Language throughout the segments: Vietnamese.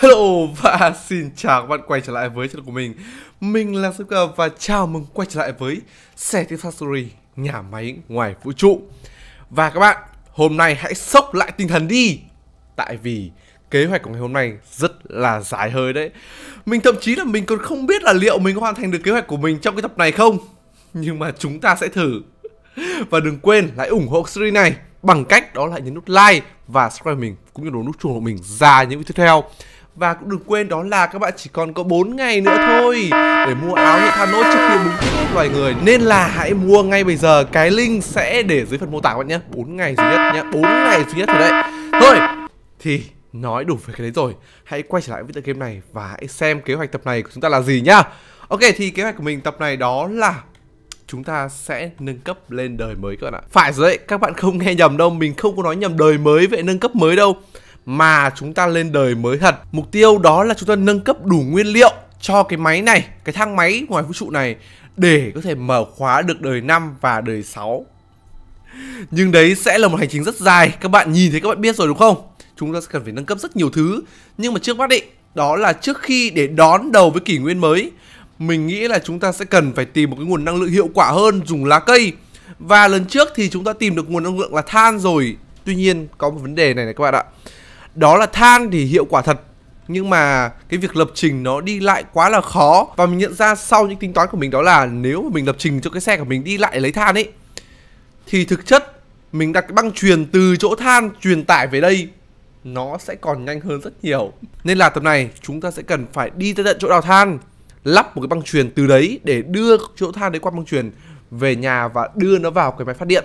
Hello và xin chào các bạn quay trở lại với channel của mình Mình là Sipka và chào mừng quay trở lại với xe Satisfactory Nhà máy ngoài vũ trụ Và các bạn, hôm nay hãy sốc lại tinh thần đi Tại vì kế hoạch của ngày hôm nay rất là dài hơi đấy Mình thậm chí là mình còn không biết là liệu mình có hoàn thành được kế hoạch của mình trong cái tập này không Nhưng mà chúng ta sẽ thử Và đừng quên lại ủng hộ series này bằng cách đó là nhấn nút like và subscribe mình cũng như đổ nút chuông của mình ra những video tiếp theo và cũng đừng quên đó là các bạn chỉ còn có 4 ngày nữa thôi Để mua áo hiệu Thanos trước khi búng kích các loài người Nên là hãy mua ngay bây giờ Cái link sẽ để dưới phần mô tả các bạn nhé 4 ngày duy nhất nhé 4 ngày duy nhất rồi đấy Thôi Thì nói đủ về cái đấy rồi Hãy quay trở lại với tựa game này Và hãy xem kế hoạch tập này của chúng ta là gì nhá Ok thì kế hoạch của mình tập này đó là chúng ta sẽ nâng cấp lên đời mới các bạn ạ Phải rồi đấy, các bạn không nghe nhầm đâu Mình không có nói nhầm đời mới vậy nâng cấp mới đâu mà chúng ta lên đời mới thật mục tiêu đó là chúng ta nâng cấp đủ nguyên liệu cho cái máy này cái thang máy ngoài vũ trụ này để có thể mở khóa được đời 5 và đời 6 nhưng đấy sẽ là một hành trình rất dài các bạn nhìn thấy các bạn biết rồi đúng không chúng ta sẽ cần phải nâng cấp rất nhiều thứ nhưng mà trước mắt định đó là trước khi để đón đầu với kỷ nguyên mới mình nghĩ là chúng ta sẽ cần phải tìm một cái nguồn năng lượng hiệu quả hơn dùng lá cây và lần trước thì chúng ta tìm được nguồn năng lượng là than rồi tuy nhiên có một vấn đề này này các bạn ạ đó là than thì hiệu quả thật nhưng mà cái việc lập trình nó đi lại quá là khó và mình nhận ra sau những tính toán của mình đó là nếu mà mình lập trình cho cái xe của mình đi lại lấy than ấy thì thực chất mình đặt cái băng truyền từ chỗ than truyền tải về đây nó sẽ còn nhanh hơn rất nhiều nên là tập này chúng ta sẽ cần phải đi tới tận chỗ đào than lắp một cái băng truyền từ đấy để đưa chỗ than đấy qua băng truyền về nhà và đưa nó vào cái máy phát điện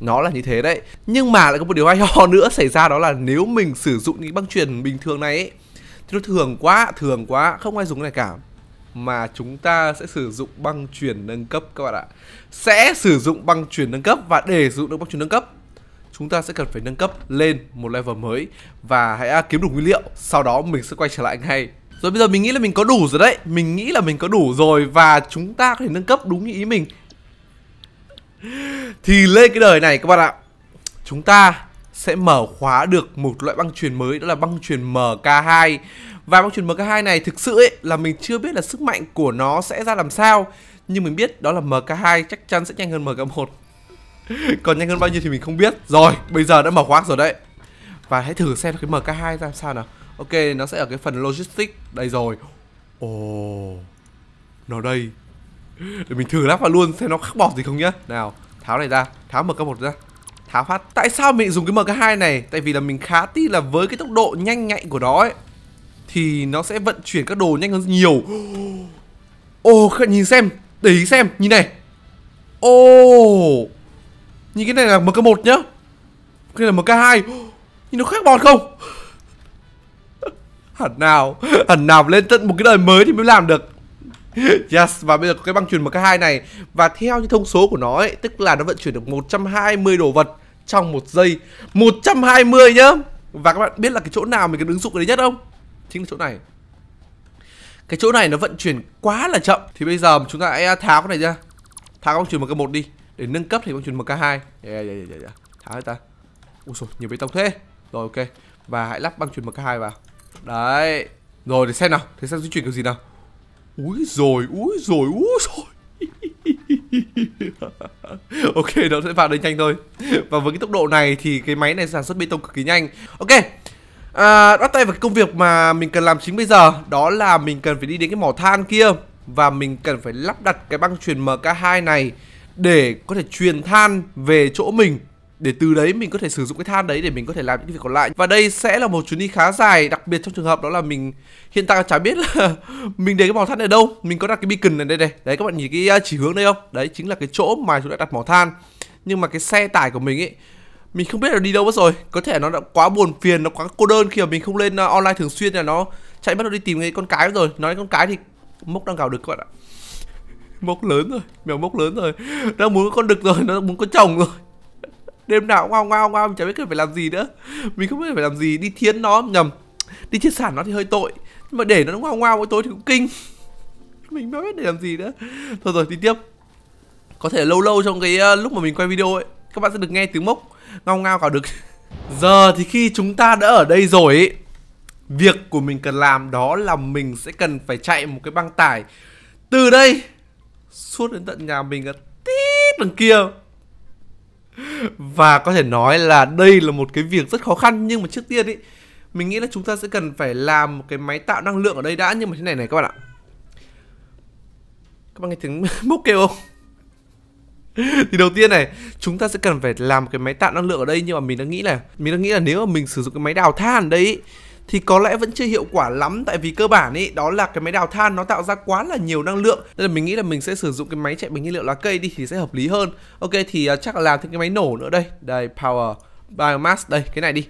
nó là như thế đấy nhưng mà lại có một điều hay ho nữa xảy ra đó là nếu mình sử dụng những băng truyền bình thường này ấy, thì nó thường quá thường quá không ai dùng cái này cả mà chúng ta sẽ sử dụng băng truyền nâng cấp các bạn ạ sẽ sử dụng băng truyền nâng cấp và để sử dụng được băng truyền nâng cấp chúng ta sẽ cần phải nâng cấp lên một level mới và hãy à, kiếm đủ nguyên liệu sau đó mình sẽ quay trở lại ngay rồi bây giờ mình nghĩ là mình có đủ rồi đấy Mình nghĩ là mình có đủ rồi Và chúng ta có thể nâng cấp đúng như ý mình thì lên cái đời này các bạn ạ Chúng ta sẽ mở khóa được một loại băng truyền mới đó là băng truyền MK2 Và băng truyền MK2 này thực sự ấy là mình chưa biết là sức mạnh của nó sẽ ra làm sao Nhưng mình biết đó là MK2 chắc chắn sẽ nhanh hơn MK1 Còn nhanh hơn bao nhiêu thì mình không biết Rồi bây giờ đã mở khóa rồi đấy Và hãy thử xem cái MK2 ra làm sao nào Ok nó sẽ ở cái phần logistics Đây rồi Ồ oh, Nó đây để mình thử lắp vào luôn xem nó khắc bọt gì không nhá Nào, tháo này ra, tháo MK1 ra Tháo phát Tại sao mình dùng cái MK2 này? Tại vì là mình khá tin là với cái tốc độ nhanh nhạy của nó ấy Thì nó sẽ vận chuyển các đồ nhanh hơn nhiều Ồ, oh, nhìn xem Để ý xem, nhìn này Ồ oh. Nhìn cái này là MK1 nhá Cái này là MK2 Nhìn nó khác bọt không? hẳn nào hẳn nào lên tận một cái đời mới thì mới làm được yes, và bây giờ có cái băng chuyển MK2 này Và theo như thông số của nó ấy, tức là nó vận chuyển được 120 đồ vật trong một giây 120 nhá Và các bạn biết là cái chỗ nào mình cần ứng dụng cái đấy nhất không? Chính là chỗ này Cái chỗ này nó vận chuyển quá là chậm Thì bây giờ chúng ta hãy à, tháo cái này ra Tháo băng chuyển MK1 đi Để nâng cấp thì băng chuyển MK2 yeah, yeah, yeah, yeah. Tháo hết ta Ui xồi, nhiều bê tông thế Rồi ok Và hãy lắp băng chuyển MK2 vào Đấy Rồi để xem nào Thế xem di chuyển kiểu gì nào Úi rồi, úi rồi, úi rồi ok nó sẽ vào đây nhanh thôi và với cái tốc độ này thì cái máy này sản xuất bê tông cực kỳ nhanh ok à, bắt tay vào cái công việc mà mình cần làm chính bây giờ đó là mình cần phải đi đến cái mỏ than kia và mình cần phải lắp đặt cái băng truyền mk 2 này để có thể truyền than về chỗ mình để từ đấy mình có thể sử dụng cái than đấy để mình có thể làm những việc còn lại và đây sẽ là một chuyến đi khá dài đặc biệt trong trường hợp đó là mình hiện tại chả biết là mình để cái mỏ than này đâu mình có đặt cái beacon này đây này đấy các bạn nhìn cái uh, chỉ hướng đây không đấy chính là cái chỗ mà chúng đã đặt mỏ than nhưng mà cái xe tải của mình ấy mình không biết là đi đâu mất rồi có thể nó đã quá buồn phiền nó quá cô đơn khi mà mình không lên uh, online thường xuyên là nó chạy bắt đầu đi tìm cái con cái rồi nói con cái thì mốc đang gào được các bạn ạ mốc lớn rồi mèo mốc lớn rồi đang muốn có con đực rồi nó muốn có chồng rồi đêm nào cũng ngao ngao ngao mình chả biết cần phải làm gì nữa mình không biết phải làm gì đi thiến nó nhầm đi chia sản nó thì hơi tội nhưng mà để nó ngao ngao mỗi tối thì cũng kinh mình không biết để làm gì nữa thôi rồi đi tiếp có thể lâu lâu trong cái uh, lúc mà mình quay video ấy các bạn sẽ được nghe tiếng mốc ngao ngao cả được giờ thì khi chúng ta đã ở đây rồi ấy, việc của mình cần làm đó là mình sẽ cần phải chạy một cái băng tải từ đây suốt đến tận nhà mình ở tí đằng kia và có thể nói là đây là một cái việc rất khó khăn nhưng mà trước tiên ý mình nghĩ là chúng ta sẽ cần phải làm một cái máy tạo năng lượng ở đây đã nhưng mà thế này này các bạn ạ các bạn nghe tiếng bốc kêu không thì đầu tiên này chúng ta sẽ cần phải làm một cái máy tạo năng lượng ở đây nhưng mà mình đang nghĩ là mình đang nghĩ là nếu mà mình sử dụng cái máy đào than ở đây thì có lẽ vẫn chưa hiệu quả lắm tại vì cơ bản ấy đó là cái máy đào than nó tạo ra quá là nhiều năng lượng nên là mình nghĩ là mình sẽ sử dụng cái máy chạy bằng nhiên liệu lá cây đi thì sẽ hợp lý hơn ok thì uh, chắc là làm thêm cái máy nổ nữa đây đây power biomass đây cái này đi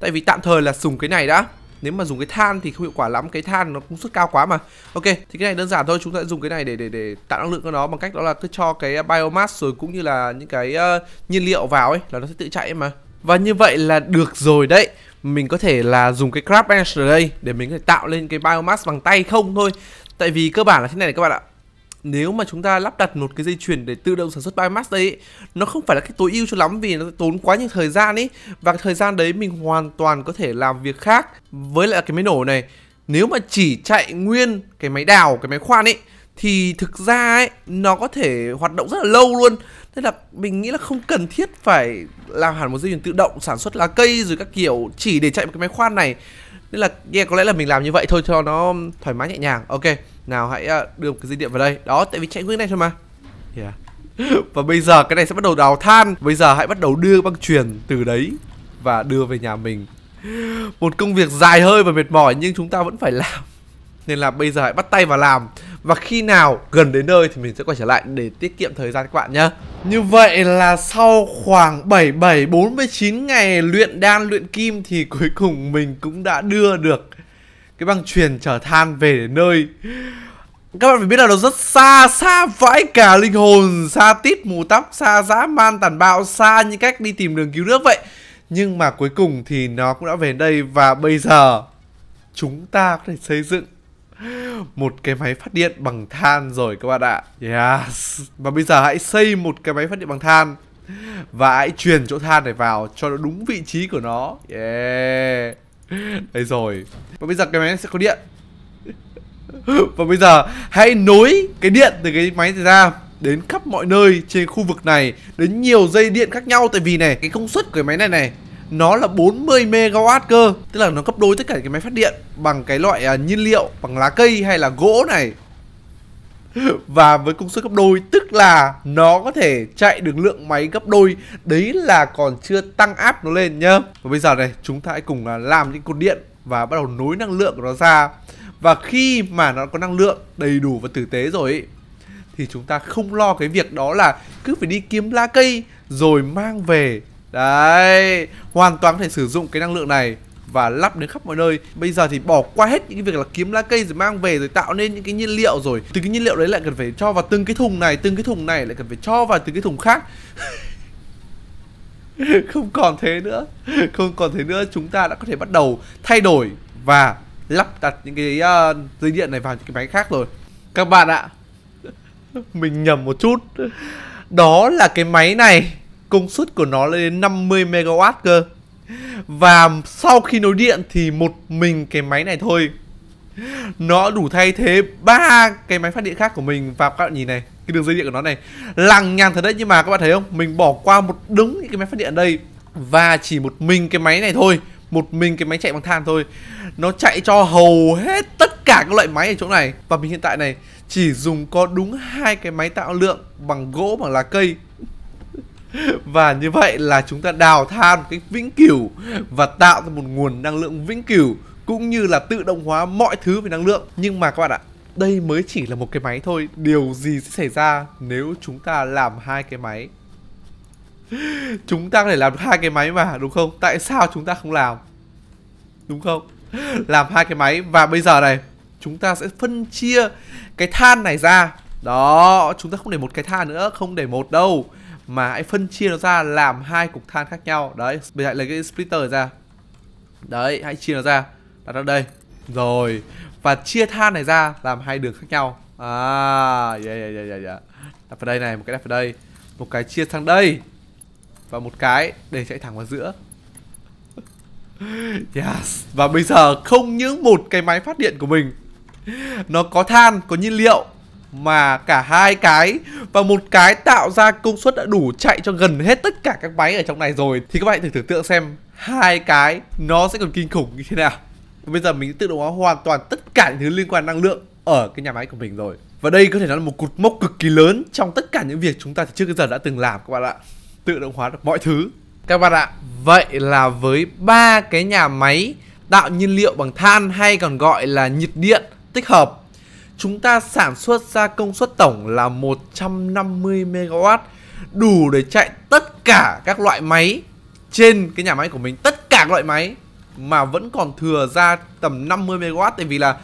tại vì tạm thời là dùng cái này đã nếu mà dùng cái than thì không hiệu quả lắm cái than nó cũng suất cao quá mà ok thì cái này đơn giản thôi chúng ta sẽ dùng cái này để để để tạo năng lượng cho nó bằng cách đó là cứ cho cái à, biomass rồi cũng như là những cái uh, nhiên liệu vào ấy là nó sẽ tự chạy mà và như vậy là được rồi đấy mình có thể là dùng cái crab edge ở đây để mình có thể tạo lên cái biomass bằng tay không thôi tại vì cơ bản là thế này, này các bạn ạ nếu mà chúng ta lắp đặt một cái dây chuyền để tự động sản xuất biomass đấy nó không phải là cái tối ưu cho lắm vì nó tốn quá nhiều thời gian ấy và cái thời gian đấy mình hoàn toàn có thể làm việc khác với lại cái máy nổ này nếu mà chỉ chạy nguyên cái máy đào cái máy khoan ấy thì thực ra ấy nó có thể hoạt động rất là lâu luôn nên là mình nghĩ là không cần thiết phải làm hẳn một dây chuyền tự động sản xuất lá cây rồi các kiểu chỉ để chạy một cái máy khoan này nên là yeah, có lẽ là mình làm như vậy thôi cho nó thoải mái nhẹ nhàng ok nào hãy à, đưa một cái dây điện vào đây đó tại vì chạy nguyên này thôi mà yeah. và bây giờ cái này sẽ bắt đầu đào than bây giờ hãy bắt đầu đưa băng truyền từ đấy và đưa về nhà mình một công việc dài hơi và mệt mỏi nhưng chúng ta vẫn phải làm nên là bây giờ hãy bắt tay vào làm và khi nào gần đến nơi thì mình sẽ quay trở lại để tiết kiệm thời gian các bạn nhé như vậy là sau khoảng 77 49 ngày luyện đan luyện kim thì cuối cùng mình cũng đã đưa được cái băng truyền trở than về đến nơi các bạn phải biết là nó rất xa xa vãi cả linh hồn xa tít mù tóc xa dã man tàn bạo xa như cách đi tìm đường cứu nước vậy nhưng mà cuối cùng thì nó cũng đã về đây và bây giờ chúng ta có thể xây dựng một cái máy phát điện bằng than rồi các bạn ạ Yes Và bây giờ hãy xây một cái máy phát điện bằng than Và hãy truyền chỗ than này vào cho nó đúng vị trí của nó Yeah Đây rồi Và bây giờ cái máy này sẽ có điện Và bây giờ hãy nối cái điện từ cái máy này ra Đến khắp mọi nơi trên khu vực này Đến nhiều dây điện khác nhau Tại vì này cái công suất của cái máy này này nó là 40 MW cơ Tức là nó gấp đôi tất cả cái máy phát điện bằng cái loại à, nhiên liệu, bằng lá cây hay là gỗ này và với công suất gấp đôi tức là nó có thể chạy được lượng máy gấp đôi đấy là còn chưa tăng áp nó lên nhá và bây giờ này chúng ta hãy cùng à, làm những cột điện và bắt đầu nối năng lượng của nó ra và khi mà nó có năng lượng đầy đủ và tử tế rồi ấy, thì chúng ta không lo cái việc đó là cứ phải đi kiếm lá cây rồi mang về Đấy, hoàn toàn có thể sử dụng cái năng lượng này và lắp đến khắp mọi nơi bây giờ thì bỏ qua hết những cái việc là kiếm lá cây rồi mang về rồi tạo nên những cái nhiên liệu rồi từ cái nhiên liệu đấy lại cần phải cho vào từng cái thùng này từng cái thùng này lại cần phải cho vào từng cái thùng khác không còn thế nữa không còn thế nữa chúng ta đã có thể bắt đầu thay đổi và lắp đặt những cái uh, dây điện này vào những cái máy khác rồi các bạn ạ mình nhầm một chút đó là cái máy này công suất của nó lên đến 50 MW cơ và sau khi nối điện thì một mình cái máy này thôi nó đủ thay thế ba cái máy phát điện khác của mình và các bạn nhìn này cái đường dây điện của nó này lằng nhằng thật đấy nhưng mà các bạn thấy không mình bỏ qua một đống những cái máy phát điện đây và chỉ một mình cái máy này thôi một mình cái máy chạy bằng than thôi nó chạy cho hầu hết tất cả các loại máy ở chỗ này và mình hiện tại này chỉ dùng có đúng hai cái máy tạo lượng bằng gỗ bằng lá cây và như vậy là chúng ta đào than cái vĩnh cửu và tạo ra một nguồn năng lượng vĩnh cửu cũng như là tự động hóa mọi thứ về năng lượng nhưng mà các bạn ạ đây mới chỉ là một cái máy thôi điều gì sẽ xảy ra nếu chúng ta làm hai cái máy chúng ta có thể làm hai cái máy mà đúng không tại sao chúng ta không làm đúng không làm hai cái máy và bây giờ này chúng ta sẽ phân chia cái than này ra đó chúng ta không để một cái than nữa không để một đâu mà hãy phân chia nó ra làm hai cục than khác nhau đấy mình lại lấy cái splitter ra đấy hãy chia nó ra đặt ra đây rồi và chia than này ra làm hai đường khác nhau à yeah, yeah, yeah, yeah, đặt vào đây này một cái đặt vào đây một cái chia sang đây và một cái để chạy thẳng vào giữa yes và bây giờ không những một cái máy phát điện của mình nó có than có nhiên liệu mà cả hai cái và một cái tạo ra công suất đã đủ chạy cho gần hết tất cả các máy ở trong này rồi thì các bạn thử tưởng tượng xem hai cái nó sẽ còn kinh khủng như thế nào và bây giờ mình tự động hóa hoàn toàn tất cả những thứ liên quan năng lượng ở cái nhà máy của mình rồi và đây có thể nói là một cột mốc cực kỳ lớn trong tất cả những việc chúng ta từ trước đến giờ đã từng làm các bạn ạ tự động hóa được mọi thứ các bạn ạ vậy là với ba cái nhà máy tạo nhiên liệu bằng than hay còn gọi là nhiệt điện tích hợp chúng ta sản xuất ra công suất tổng là 150 MW đủ để chạy tất cả các loại máy trên cái nhà máy của mình tất cả các loại máy mà vẫn còn thừa ra tầm 50 MW tại vì là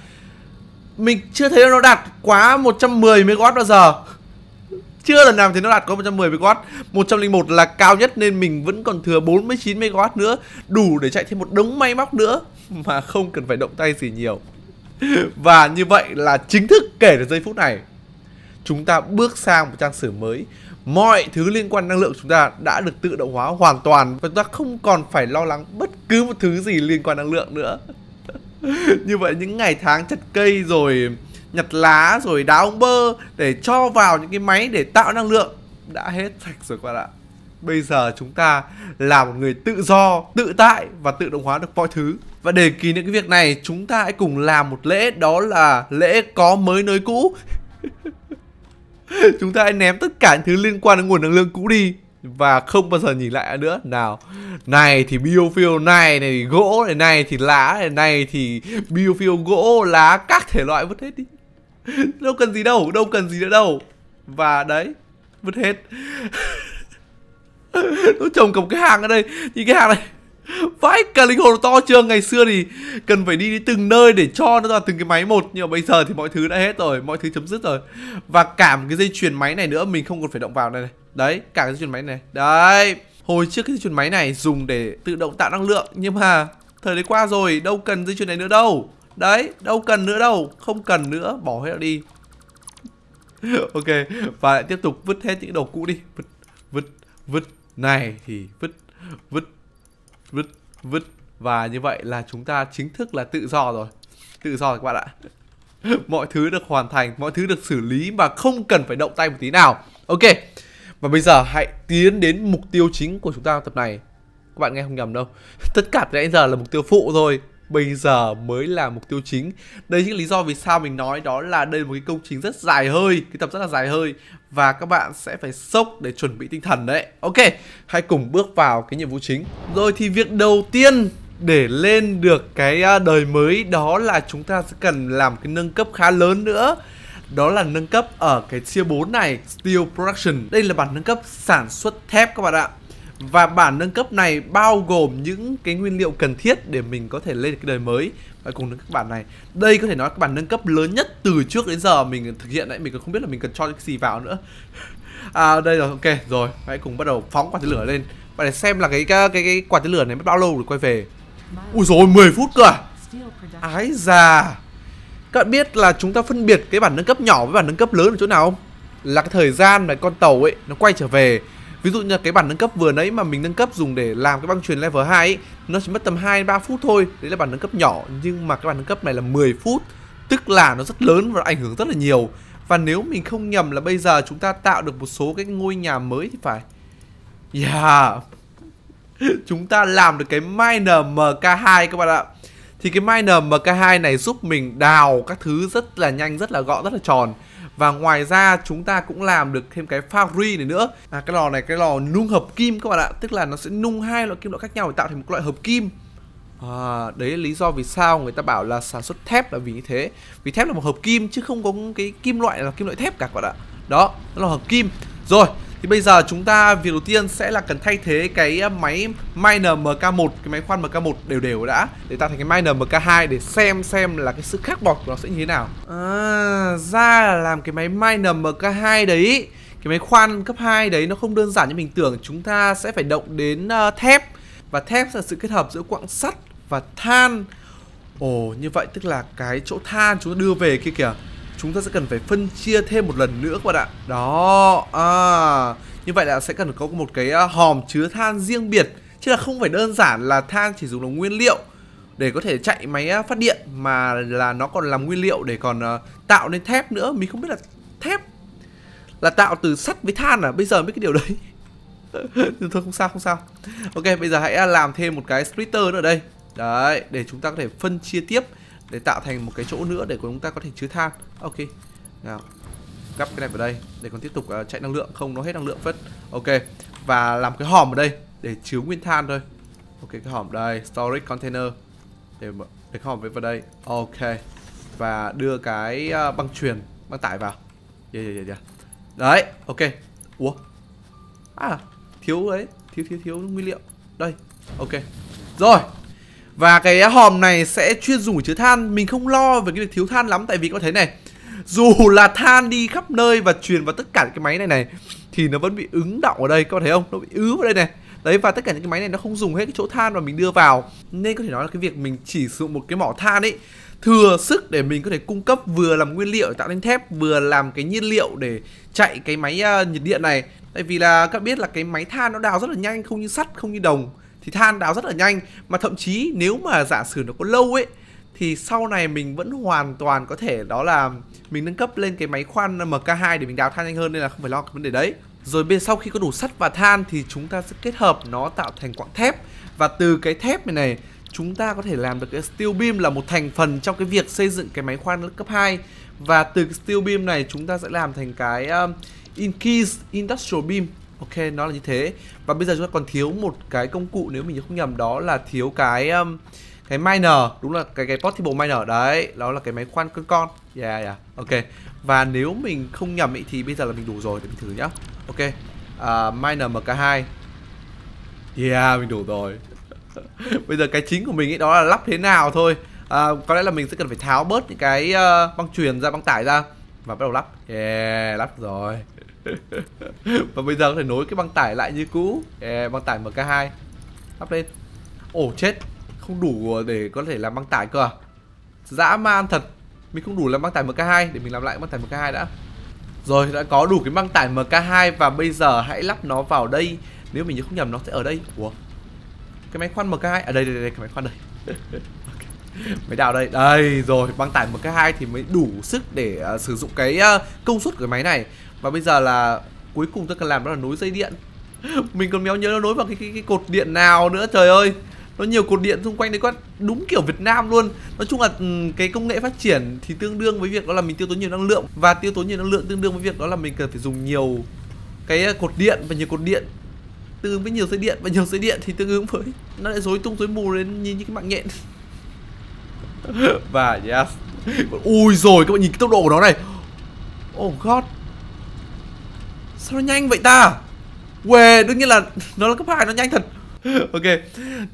mình chưa thấy nó đạt quá 110 MW bao giờ chưa lần nào thấy nó đạt có 110 MW 101 là cao nhất nên mình vẫn còn thừa 49 MW nữa đủ để chạy thêm một đống máy móc nữa mà không cần phải động tay gì nhiều Và như vậy là chính thức kể từ giây phút này Chúng ta bước sang một trang sử mới Mọi thứ liên quan năng lượng chúng ta đã được tự động hóa hoàn toàn Và chúng ta không còn phải lo lắng bất cứ một thứ gì liên quan năng lượng nữa Như vậy những ngày tháng chặt cây rồi nhặt lá rồi đá ống bơ Để cho vào những cái máy để tạo năng lượng Đã hết sạch rồi các bạn ạ Bây giờ chúng ta là một người tự do, tự tại và tự động hóa được mọi thứ và để kỳ những cái việc này chúng ta hãy cùng làm một lễ đó là lễ có mới nơi cũ Chúng ta hãy ném tất cả những thứ liên quan đến nguồn năng lượng cũ đi Và không bao giờ nhìn lại nữa Nào Này thì biofuel này này thì gỗ này này thì lá này này thì biofuel gỗ lá các thể loại vứt hết đi Đâu cần gì đâu đâu cần gì nữa đâu Và đấy Vứt hết Nó trồng cả một cái hàng ở đây Nhìn cái hàng này vãi cả linh hồn to chưa ngày xưa thì cần phải đi đến từng nơi để cho nó ra từng cái máy một nhưng mà bây giờ thì mọi thứ đã hết rồi mọi thứ chấm dứt rồi và cả một cái dây chuyền máy này nữa mình không còn phải động vào đây này. đấy cả cái dây chuyền máy này đấy hồi trước cái dây chuyền máy này dùng để tự động tạo năng lượng nhưng mà thời đấy qua rồi đâu cần dây chuyền này nữa đâu đấy đâu cần nữa đâu không cần nữa bỏ hết đi ok và lại tiếp tục vứt hết những đồ cũ đi vứt vứt vứt này thì vứt vứt vứt vứt và như vậy là chúng ta chính thức là tự do rồi tự do rồi các bạn ạ mọi thứ được hoàn thành mọi thứ được xử lý mà không cần phải động tay một tí nào ok và bây giờ hãy tiến đến mục tiêu chính của chúng ta tập này các bạn nghe không nhầm đâu tất cả nãy giờ là mục tiêu phụ rồi bây giờ mới là mục tiêu chính đây chính là lý do vì sao mình nói đó là đây là một cái công trình rất dài hơi cái tập rất là dài hơi và các bạn sẽ phải sốc để chuẩn bị tinh thần đấy ok hãy cùng bước vào cái nhiệm vụ chính rồi thì việc đầu tiên để lên được cái à, đời mới đó là chúng ta sẽ cần làm cái nâng cấp khá lớn nữa đó là nâng cấp ở cái tier 4 này Steel Production Đây là bản nâng cấp sản xuất thép các bạn ạ và bản nâng cấp này bao gồm những cái nguyên liệu cần thiết để mình có thể lên cái đời mới và cùng với các bản này Đây có thể nói các bản nâng cấp lớn nhất từ trước đến giờ mình thực hiện đấy Mình còn không biết là mình cần cho cái gì vào nữa À đây rồi, ok rồi Hãy cùng bắt đầu phóng quả tên lửa lên Và để xem là cái cái cái, cái quả tên lửa này mất bao lâu để quay về Ui rồi 10 phút cơ à? Ái già Các bạn biết là chúng ta phân biệt cái bản nâng cấp nhỏ với bản nâng cấp lớn ở chỗ nào không? Là cái thời gian mà con tàu ấy nó quay trở về Ví dụ như cái bản nâng cấp vừa nãy mà mình nâng cấp dùng để làm cái băng truyền level 2 ấy, nó chỉ mất tầm 2 3 phút thôi. Đấy là bản nâng cấp nhỏ nhưng mà cái bản nâng cấp này là 10 phút, tức là nó rất lớn và ảnh hưởng rất là nhiều. Và nếu mình không nhầm là bây giờ chúng ta tạo được một số cái ngôi nhà mới thì phải. Yeah. chúng ta làm được cái miner MK2 các bạn ạ. Thì cái miner MK2 này giúp mình đào các thứ rất là nhanh, rất là gọn, rất là tròn và ngoài ra chúng ta cũng làm được thêm cái Fabri này nữa à, cái lò này cái lò nung hợp kim các bạn ạ tức là nó sẽ nung hai loại kim loại khác nhau để tạo thành một loại hợp kim À, đấy là lý do vì sao người ta bảo là sản xuất thép là vì như thế Vì thép là một hợp kim chứ không có cái kim loại là kim loại thép cả các bạn ạ Đó, nó là hợp kim Rồi, thì bây giờ chúng ta việc đầu tiên sẽ là cần thay thế cái à, máy miner MK1 Cái máy khoan MK1 đều đều đã Để tạo thành cái miner MK2 để xem xem là cái sự khác bọt của nó sẽ như thế nào À ra là làm cái máy miner MK2 đấy Cái máy khoan cấp 2 đấy nó không đơn giản như mình tưởng Chúng ta sẽ phải động đến uh, thép Và thép là sự kết hợp giữa quặng sắt và than Ồ như vậy tức là cái chỗ than chúng ta đưa về kia kìa chúng ta sẽ cần phải phân chia thêm một lần nữa các bạn ạ đó à, như vậy là sẽ cần có một cái à, hòm chứa than riêng biệt chứ là không phải đơn giản là than chỉ dùng làm nguyên liệu để có thể chạy máy à, phát điện mà là nó còn làm nguyên liệu để còn à, tạo nên thép nữa mình không biết là thép là tạo từ sắt với than à bây giờ biết cái điều đấy thôi không sao không sao ok bây giờ hãy làm thêm một cái splitter nữa đây đấy để chúng ta có thể phân chia tiếp để tạo thành một cái chỗ nữa để chúng ta có thể chứa than ok nào gắp cái này vào đây để còn tiếp tục uh, chạy năng lượng không nó hết năng lượng phết ok và làm cái hòm ở đây để chứa nguyên than thôi ok cái hòm đây storage container để để cái hòm vào đây ok và đưa cái uh, băng truyền băng tải vào yeah, yeah, yeah, yeah. đấy ok ủa à thiếu ấy thiếu thiếu thiếu nguyên liệu đây ok rồi và cái hòm này sẽ chuyên dùng chứa than Mình không lo về cái việc thiếu than lắm Tại vì các bạn thấy này Dù là than đi khắp nơi và truyền vào tất cả cái máy này này Thì nó vẫn bị ứng động ở đây Các bạn thấy không? Nó bị ứ vào đây này Đấy và tất cả những cái máy này nó không dùng hết cái chỗ than mà mình đưa vào Nên có thể nói là cái việc mình chỉ sử dụng một cái mỏ than ấy Thừa sức để mình có thể cung cấp vừa làm nguyên liệu tạo nên thép Vừa làm cái nhiên liệu để chạy cái máy uh, nhiệt điện này Tại vì là các biết là cái máy than nó đào rất là nhanh Không như sắt, không như đồng thì than đào rất là nhanh mà thậm chí nếu mà giả sử nó có lâu ấy thì sau này mình vẫn hoàn toàn có thể đó là mình nâng cấp lên cái máy khoan MK2 để mình đào than nhanh hơn nên là không phải lo cái vấn đề đấy. Rồi bên sau khi có đủ sắt và than thì chúng ta sẽ kết hợp nó tạo thành quặng thép và từ cái thép này này chúng ta có thể làm được cái steel beam là một thành phần trong cái việc xây dựng cái máy khoan cấp 2 và từ cái steel beam này chúng ta sẽ làm thành cái um, Inkeys Industrial Beam Ok, nó là như thế. Và bây giờ chúng ta còn thiếu một cái công cụ nếu mình không nhầm đó là thiếu cái um, cái miner, đúng là cái cái portable miner đấy, đó là cái máy khoan con con. Yeah yeah. Ok. Và nếu mình không nhầm ý, thì bây giờ là mình đủ rồi để mình thử nhá. Ok. Uh, miner MK2. Yeah, mình đủ rồi. bây giờ cái chính của mình ấy đó là lắp thế nào thôi. uh, có lẽ là mình sẽ cần phải tháo bớt những cái uh, băng truyền ra băng tải ra và bắt đầu lắp. Yeah, lắp rồi. Và bây giờ có thể nối cái băng tải lại như cũ yeah, Băng tải MK2 Lắp lên Ồ oh, chết Không đủ để có thể làm băng tải cơ à Dã man thật Mình không đủ làm băng tải MK2 Để mình làm lại băng tải MK2 đã Rồi đã có đủ cái băng tải MK2 Và bây giờ hãy lắp nó vào đây Nếu mình nhớ không nhầm nó sẽ ở đây Ủa Cái máy khoan MK2 À đây đây đây cái máy khoan đây máy đào đây đây rồi băng tải một cái hai thì mới đủ sức để uh, sử dụng cái uh, công suất của máy này và bây giờ là cuối cùng tôi cần làm đó là nối dây điện Mình còn méo nhớ nó nối vào cái, cái, cái cột điện nào nữa trời ơi Nó nhiều cột điện xung quanh đấy quá đúng kiểu Việt Nam luôn Nói chung là ừ, cái công nghệ phát triển thì tương đương với việc đó là mình tiêu tốn nhiều năng lượng Và tiêu tốn nhiều năng lượng tương đương với việc đó là mình cần phải dùng nhiều cái ờ, cột điện và nhiều cột điện tương ứng với nhiều dây điện và nhiều dây điện thì tương ứng với nó lại rối tung rối mù đến như những cái mạng nhện và yes ui rồi các bạn nhìn cái tốc độ của nó này oh god Sao nó nhanh vậy ta Uề đương nhiên là nó là cấp 2 nó nhanh thật Ok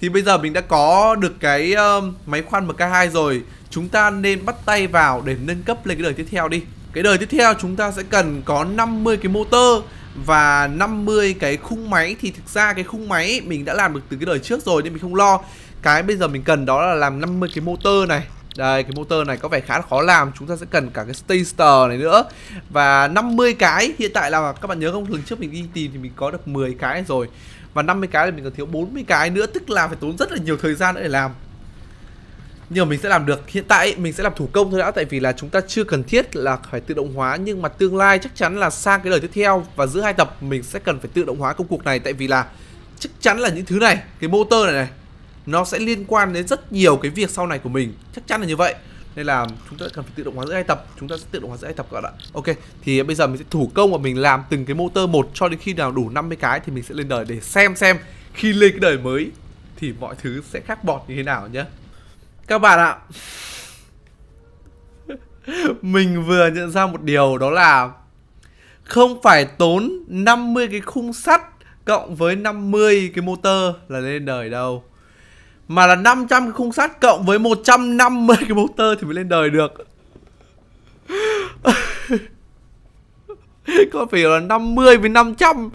Thì bây giờ mình đã có được cái um, máy khoan MK2 rồi Chúng ta nên bắt tay vào để nâng cấp lên cái đời tiếp theo đi Cái đời tiếp theo chúng ta sẽ cần có 50 cái motor và 50 cái khung máy thì thực ra cái khung máy mình đã làm được từ cái đời trước rồi nên mình không lo cái bây giờ mình cần đó là làm 50 cái motor này đây, cái motor này có vẻ khá là khó làm Chúng ta sẽ cần cả cái staster này nữa Và 50 cái Hiện tại là các bạn nhớ không, lần trước mình đi tìm thì mình có được 10 cái rồi Và 50 cái thì mình còn thiếu 40 cái nữa Tức là phải tốn rất là nhiều thời gian nữa để làm nhưng mà mình sẽ làm được hiện tại mình sẽ làm thủ công thôi đã tại vì là chúng ta chưa cần thiết là phải tự động hóa nhưng mà tương lai chắc chắn là sang cái lời tiếp theo và giữa hai tập mình sẽ cần phải tự động hóa công cuộc này tại vì là chắc chắn là những thứ này cái motor này này nó sẽ liên quan đến rất nhiều cái việc sau này của mình chắc chắn là như vậy nên là chúng ta cần phải tự động hóa giữa hai tập chúng ta sẽ tự động hóa giữa hai tập các bạn ạ ok thì bây giờ mình sẽ thủ công và mình làm từng cái motor một cho đến khi nào đủ 50 cái thì mình sẽ lên đời để xem xem khi lên cái đời mới thì mọi thứ sẽ khác bọt như thế nào nhé các bạn ạ mình vừa nhận ra một điều đó là không phải tốn 50 cái khung sắt cộng với 50 cái motor là lên đời đâu mà là 500 cái khung sắt cộng với 150 cái motor thì mới lên đời được Có phải là 50 với 500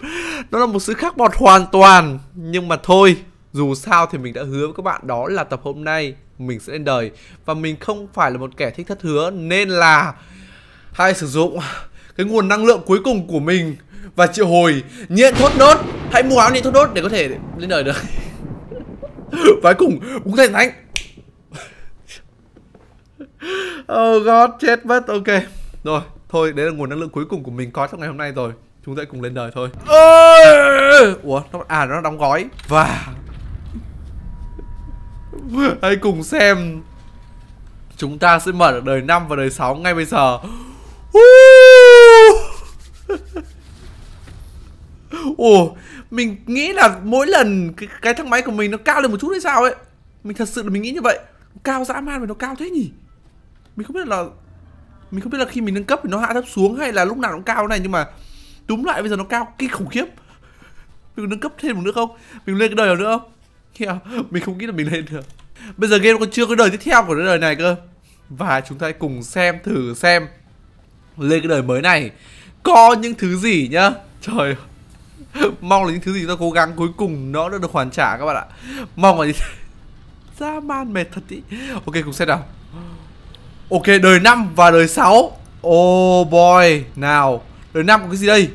Nó là một sự khác bọt hoàn toàn Nhưng mà thôi dù sao thì mình đã hứa với các bạn đó là tập hôm nay mình sẽ lên đời Và mình không phải là một kẻ thích thất hứa Nên là hãy sử dụng cái nguồn năng lượng cuối cùng của mình Và triệu hồi nhện thốt nốt Hãy mua áo nhện thốt nốt để có thể lên đời được vái cùng búng tay thánh oh god chết mất ok rồi thôi đấy là nguồn năng lượng cuối cùng của mình có trong ngày hôm nay rồi chúng ta cùng lên đời thôi ủa nó à nó đóng gói và hãy cùng xem chúng ta sẽ mở được đời 5 và đời 6 ngay bây giờ ồ mình nghĩ là mỗi lần cái, cái thang máy của mình nó cao lên một chút hay sao ấy mình thật sự là mình nghĩ như vậy cao dã man mà nó cao thế nhỉ mình không biết là mình không biết là khi mình nâng cấp thì nó hạ thấp xuống hay là lúc nào nó cao này nhưng mà đúng lại bây giờ nó cao kinh khủng khiếp mình nâng cấp thêm một nữa không mình lên cái đời nào nữa không yeah, mình không nghĩ là mình lên được bây giờ game còn chưa có đời tiếp theo của cái đời này cơ và chúng ta hãy cùng xem thử xem lên cái đời mới này có những thứ gì nhá trời ơi mong là những thứ gì ta cố gắng cuối cùng nó đã được hoàn trả các bạn ạ mong là gì ra man mệt thật ý ok cùng xem nào ok đời năm và đời sáu oh boy nào đời năm có cái gì đây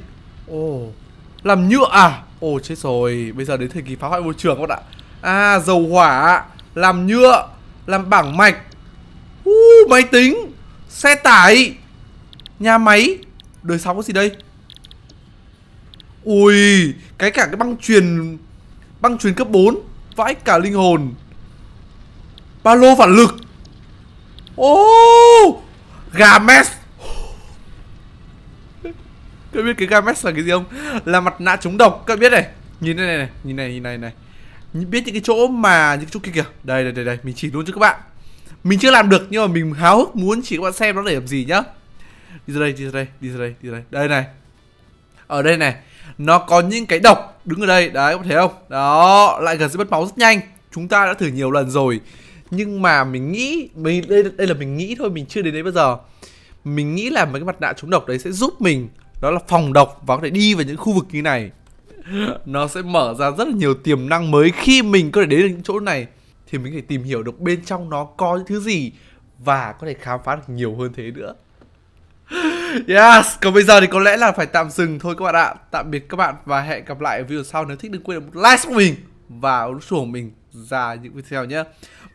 oh làm nhựa à Ồ oh, chết rồi, bây giờ đến thời kỳ phá hoại môi trường các bạn ạ À dầu hỏa Làm nhựa Làm bảng mạch uh, Máy tính Xe tải Nhà máy Đời sáu có gì đây Ui Cái cả cái băng truyền Băng truyền cấp 4 Vãi cả linh hồn Ba lô phản lực Ô oh, Games Các biết cái Games là cái gì không Là mặt nạ chống độc Các biết này Nhìn này này Nhìn này nhìn này này Biết những cái chỗ mà Những chỗ kia kìa Đây đây đây đây Mình chỉ luôn cho các bạn Mình chưa làm được Nhưng mà mình háo hức muốn chỉ các bạn xem nó để làm gì nhá Đi ra đây đi ra đây Đi ra đây đi ra đây Đây này ở đây này nó có những cái độc đứng ở đây đấy có thấy không đó lại gần sẽ mất máu rất nhanh chúng ta đã thử nhiều lần rồi nhưng mà mình nghĩ mình đây đây là mình nghĩ thôi mình chưa đến đấy bao giờ mình nghĩ là mấy cái mặt nạ chống độc đấy sẽ giúp mình đó là phòng độc và có thể đi vào những khu vực như này nó sẽ mở ra rất là nhiều tiềm năng mới khi mình có thể đến được những chỗ này thì mình có thể tìm hiểu được bên trong nó có những thứ gì và có thể khám phá được nhiều hơn thế nữa Yes, còn bây giờ thì có lẽ là phải tạm dừng thôi các bạn ạ. Tạm biệt các bạn và hẹn gặp lại ở video sau. Nếu thích đừng quên một like của mình và ủng hộ mình ra những video nhé.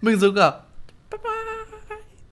Mình dừng ạ. À. Bye bye.